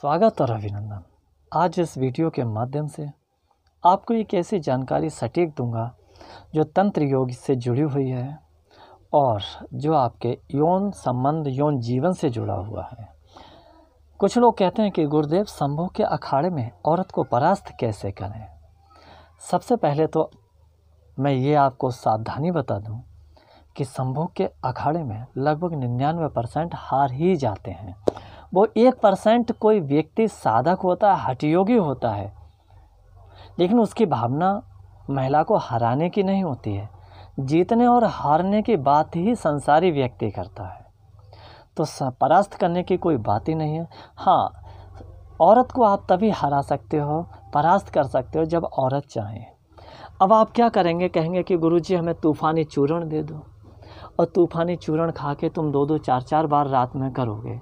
स्वागत और अभिनंदन आज इस वीडियो के माध्यम से आपको एक ऐसी जानकारी सटीक दूंगा जो तंत्र योग से जुड़ी हुई है और जो आपके यौन संबंध यौन जीवन से जुड़ा हुआ है कुछ लोग कहते हैं कि गुरुदेव संभोग के अखाड़े में औरत को परास्त कैसे करें सबसे पहले तो मैं ये आपको सावधानी बता दूं कि संभोग के अखाड़े में लगभग निन्यानवे परसेंट हार ही जाते हैं वो एक परसेंट कोई व्यक्ति साधक होता है हटयोगी होता है लेकिन उसकी भावना महिला को हराने की नहीं होती है जीतने और हारने की बात ही संसारी व्यक्ति करता है तो परास्त करने की कोई बात ही नहीं है हाँ औरत को आप तभी हरा सकते हो परास्त कर सकते हो जब औरत चाहे अब आप क्या करेंगे कहेंगे कि गुरुजी हमें तूफ़ानी चूर्ण दे दो और तूफ़ानी चूर्ण खा के तुम दो दो चार चार बार रात में करोगे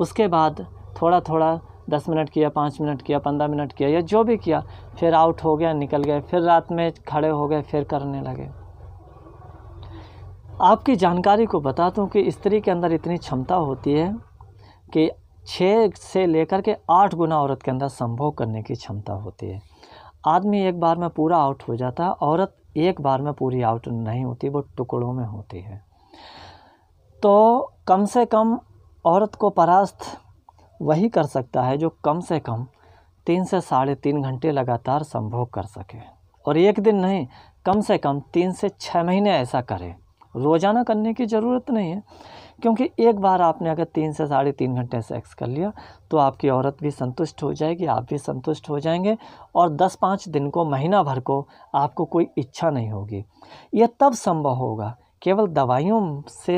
उसके बाद थोड़ा थोड़ा दस मिनट किया पाँच मिनट किया पंद्रह मिनट किया या जो भी किया फिर आउट हो गया निकल गए फिर रात में खड़े हो गए फिर करने लगे आपकी जानकारी को बता दूँ कि स्त्री के अंदर इतनी क्षमता होती है कि छः से लेकर के आठ गुना औरत के अंदर संभोग करने की क्षमता होती है आदमी एक बार में पूरा आउट हो जाता है औरत एक बार में पूरी आउट नहीं होती वो टुकड़ों में होती है तो कम से कम औरत को परास्त वही कर सकता है जो कम से कम तीन से साढ़े तीन घंटे लगातार संभोग कर सके और एक दिन नहीं कम से कम तीन से छः महीने ऐसा करे रोज़ाना करने की ज़रूरत नहीं है क्योंकि एक बार आपने अगर तीन से साढ़े तीन घंटे सेक्स कर लिया तो आपकी औरत भी संतुष्ट हो जाएगी आप भी संतुष्ट हो जाएंगे और दस पाँच दिन को महीना भर को आपको कोई इच्छा नहीं होगी यह तब संभव होगा केवल दवाइयों से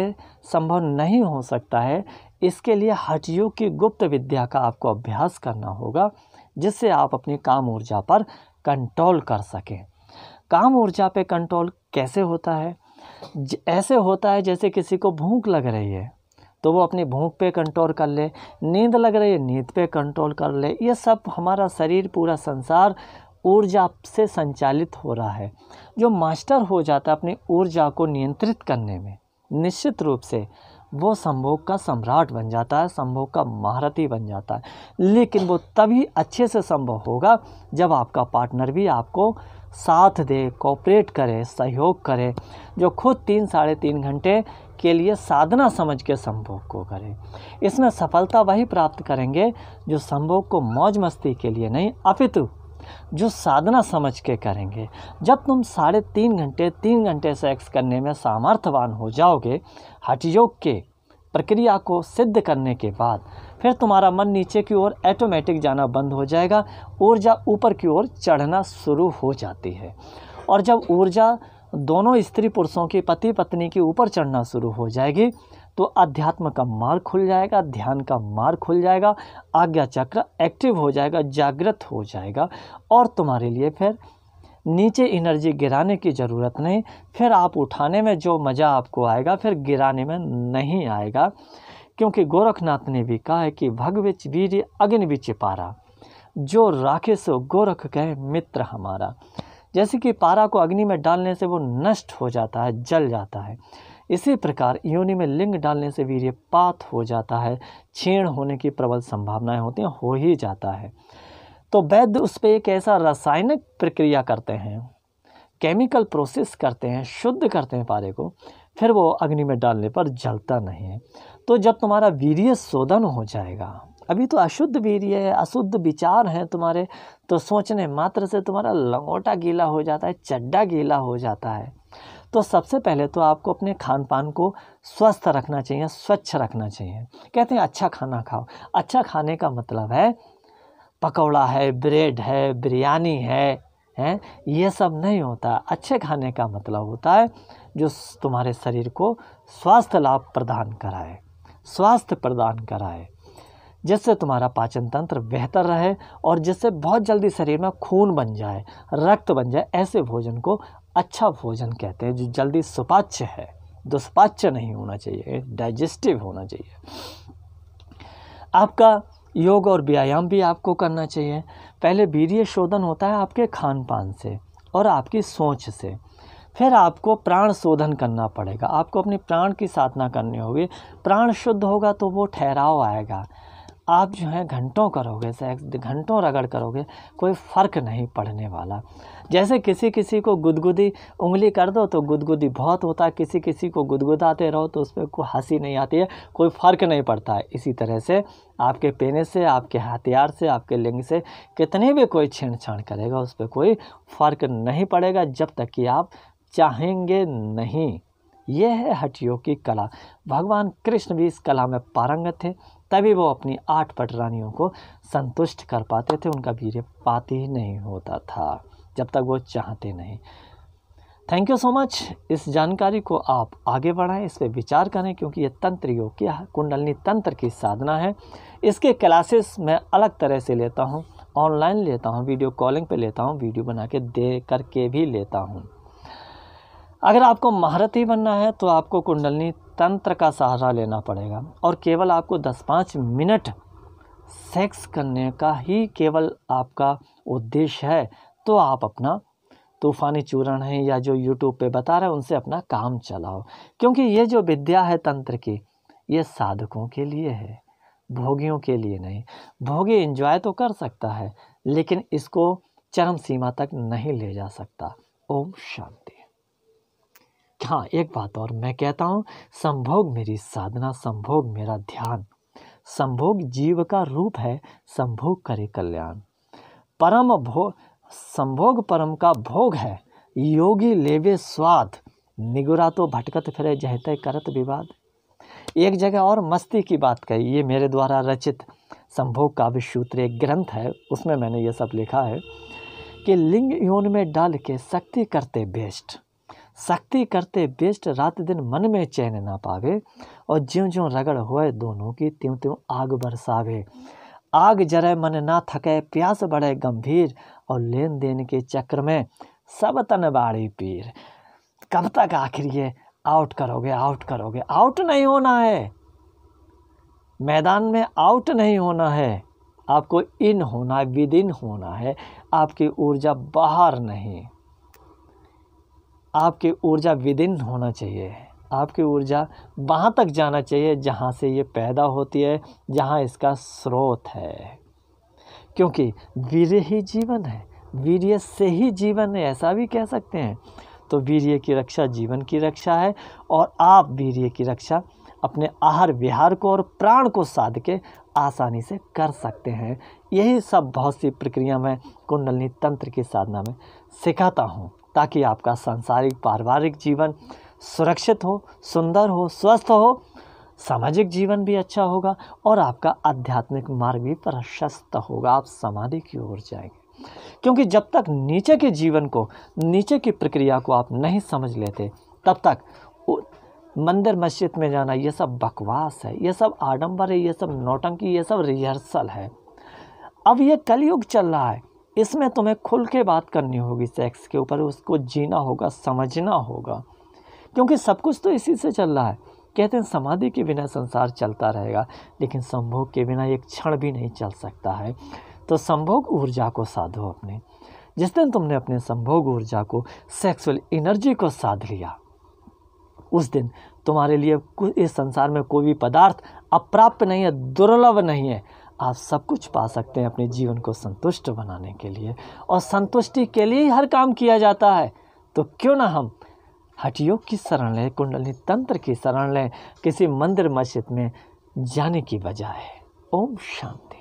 संभव नहीं हो सकता है इसके लिए हठ की गुप्त विद्या का आपको अभ्यास करना होगा जिससे आप अपनी काम ऊर्जा पर कंट्रोल कर सकें काम ऊर्जा पे कंट्रोल कैसे होता है ऐसे होता है जैसे किसी को भूख लग रही है तो वो अपनी भूख पे कंट्रोल कर ले नींद लग रही है नींद पे कंट्रोल कर ले ये सब हमारा शरीर पूरा संसार ऊर्जा से संचालित हो रहा है जो मास्टर हो जाता है अपनी ऊर्जा को नियंत्रित करने में निश्चित रूप से वो संभोग का सम्राट बन जाता है संभोग का महारथी बन जाता है लेकिन वो तभी अच्छे से संभव होगा जब आपका पार्टनर भी आपको साथ दे कॉपरेट करे सहयोग करे जो खुद तीन साढ़े तीन घंटे के लिए साधना समझ के संभोग को करें इसमें सफलता वही प्राप्त करेंगे जो संभोग को मौज मस्ती के लिए नहीं अपितु जो साधना समझ के करेंगे जब तुम साढ़े तीन घंटे तीन घंटे सेक्स करने में सामर्थ्यवान हो जाओगे योग के प्रक्रिया को सिद्ध करने के बाद फिर तुम्हारा मन नीचे की ओर ऐटोमेटिक जाना बंद हो जाएगा ऊर्जा ऊपर की ओर चढ़ना शुरू हो जाती है और जब ऊर्जा दोनों स्त्री पुरुषों की पति पत्नी की ऊपर चढ़ना शुरू हो जाएगी तो अध्यात्म का मार्ग खुल जाएगा ध्यान का मार्ग खुल जाएगा आज्ञा चक्र एक्टिव हो जाएगा जागृत हो जाएगा और तुम्हारे लिए फिर नीचे एनर्जी गिराने की ज़रूरत नहीं फिर आप उठाने में जो मज़ा आपको आएगा फिर गिराने में नहीं आएगा क्योंकि गोरखनाथ ने भी कहा है कि भगविच वीर अग्नि भी पारा जो राखे सो गोरख कहे मित्र हमारा जैसे कि पारा को अग्नि में डालने से वो नष्ट हो जाता है जल जाता है इसी प्रकार योनि में लिंग डालने से वीर्यपात हो जाता है छीण होने की प्रबल संभावनाएं होती हैं हो ही जाता है तो वैद्य उस पर एक ऐसा रासायनिक प्रक्रिया करते हैं केमिकल प्रोसेस करते हैं शुद्ध करते हैं पारे को फिर वो अग्नि में डालने पर जलता नहीं है तो जब तुम्हारा वीर्य शोधन हो जाएगा अभी तो अशुद्ध वीर्य है अशुद्ध विचार हैं तुम्हारे तो सोचने मात्र से तुम्हारा लंगोटा गीला हो जाता है चड्डा गीला हो जाता है तो सबसे पहले तो आपको अपने खान पान को स्वस्थ रखना चाहिए स्वच्छ रखना चाहिए कहते हैं अच्छा खाना खाओ अच्छा खाने का मतलब है पकौड़ा है ब्रेड है बिरयानी है हैं ये सब नहीं होता अच्छे खाने का मतलब होता है जो तुम्हारे शरीर को स्वास्थ्य लाभ प्रदान कराए स्वास्थ्य प्रदान कराए जिससे तुम्हारा पाचन तंत्र बेहतर रहे और जिससे बहुत जल्दी शरीर में खून बन जाए रक्त बन जाए ऐसे भोजन को अच्छा भोजन कहते हैं जो जल्दी सुपाच्य है दुष्पाच्य नहीं होना चाहिए डाइजेस्टिव होना चाहिए आपका योग और व्यायाम भी आपको करना चाहिए पहले वीर्य शोधन होता है आपके खान पान से और आपकी सोच से फिर आपको प्राण शोधन करना पड़ेगा आपको अपने प्राण की साधना करनी होगी प्राण शुद्ध होगा तो वो ठहराव आएगा आप जो है घंटों करोगे सेक्स घंटों रगड़ करोगे कोई फ़र्क नहीं पड़ने वाला जैसे किसी किसी को गुदगुदी उंगली कर दो तो गुदगुदी बहुत होता है किसी किसी को गुदगुदाते रहो तो उस पर कोई हंसी नहीं आती है कोई फ़र्क नहीं पड़ता है इसी तरह से आपके पेने से आपके हथियार से आपके लिंग से कितने भी कोई छेड़छाड़ करेगा उस पर कोई फ़र्क नहीं पड़ेगा जब तक कि आप चाहेंगे नहीं यह है हटियों की कला भगवान कृष्ण भी इस कला में पारंगत थे तभी वो अपनी आठ पटरानियों को संतुष्ट कर पाते थे उनका वीर्य पाते ही नहीं होता था जब तक वो चाहते नहीं थैंक यू सो मच इस जानकारी को आप आगे बढ़ाएं इस पर विचार करें क्योंकि ये तंत्र योग की कुंडलनी तंत्र की साधना है इसके क्लासेस मैं अलग तरह से लेता हूँ ऑनलाइन लेता हूँ वीडियो कॉलिंग पे लेता हूँ वीडियो बना के दे करके भी लेता हूँ अगर आपको महारत ही बनना है तो आपको कुंडलनी तंत्र का सहारा लेना पड़ेगा और केवल आपको दस पाँच मिनट सेक्स करने का ही केवल आपका उद्देश्य है तो आप अपना तूफ़ानी चूरण है या जो यूट्यूब पे बता रहे हैं उनसे अपना काम चलाओ क्योंकि ये जो विद्या है तंत्र की ये साधकों के लिए है भोगियों के लिए नहीं भोगी इंजॉय तो कर सकता है लेकिन इसको चरम सीमा तक नहीं ले जा सकता ओम शांति हाँ एक बात और मैं कहता हूँ संभोग मेरी साधना संभोग मेरा ध्यान संभोग जीव का रूप है संभोग करे कल्याण परम भो संभोग परम का भोग है योगी लेवे स्वाद निगुरा तो भटकत फिरे जहते करत विवाद एक जगह और मस्ती की बात कही ये मेरे द्वारा रचित संभोग काव्य सूत्र एक ग्रंथ है उसमें मैंने ये सब लिखा है कि लिंग यौन में डाल के शक्ति करते बेस्ट शक्ति करते बेस्ट रात दिन मन में चैन ना पावे और ज्यों ज्यों रगड़ होए दोनों की त्यों त्यों आग बरसावे आग जरे मन ना थके प्यास बढ़े गंभीर और लेन देन के चक्र में सब तन बाड़ी पीर कब तक आखिर ये आउट करोगे आउट करोगे आउट नहीं होना है मैदान में आउट नहीं होना है आपको इन होना है विद इन होना है आपकी ऊर्जा बाहर नहीं आपकी ऊर्जा विदिन होना चाहिए आपकी ऊर्जा वहाँ तक जाना चाहिए जहाँ से ये पैदा होती है जहाँ इसका स्रोत है क्योंकि वीर्य ही जीवन है वीर्य से ही जीवन है ऐसा भी कह सकते हैं तो वीर्य की रक्षा जीवन की रक्षा है और आप वीर्य की रक्षा अपने आहार विहार को और प्राण को साध के आसानी से कर सकते हैं यही सब बहुत सी प्रक्रिया मैं कुंडलनी तंत्र की साधना में सिखाता हूँ ताकि आपका सांसारिक पारिवारिक जीवन सुरक्षित हो सुंदर हो स्वस्थ हो सामाजिक जीवन भी अच्छा होगा और आपका आध्यात्मिक मार्ग भी प्रशस्त होगा आप समाधि की ओर जाएंगे क्योंकि जब तक नीचे के जीवन को नीचे की प्रक्रिया को आप नहीं समझ लेते तब तक मंदिर मस्जिद में जाना ये सब बकवास है ये सब आडंबर है ये सब नौटंकी ये सब रिहर्सल है अब ये कलयुग चल रहा है इसमें तुम्हें खुल के बात करनी होगी सेक्स के ऊपर उसको जीना होगा समझना होगा क्योंकि सब कुछ तो इसी से चल रहा है कहते हैं समाधि के बिना संसार चलता रहेगा लेकिन संभोग के बिना एक क्षण भी नहीं चल सकता है तो संभोग ऊर्जा को साधो अपने जिस दिन तुमने अपने संभोग ऊर्जा को सेक्सुअल एनर्जी को साध लिया उस दिन तुम्हारे लिए इस संसार में कोई भी पदार्थ अप्राप्य नहीं है दुर्लभ नहीं है आप सब कुछ पा सकते हैं अपने जीवन को संतुष्ट बनाने के लिए और संतुष्टि के लिए ही हर काम किया जाता है तो क्यों ना हम हठयोग की शरण लें कुंडली तंत्र की शरण लें किसी मंदिर मस्जिद में जाने की बजाय ओम शांति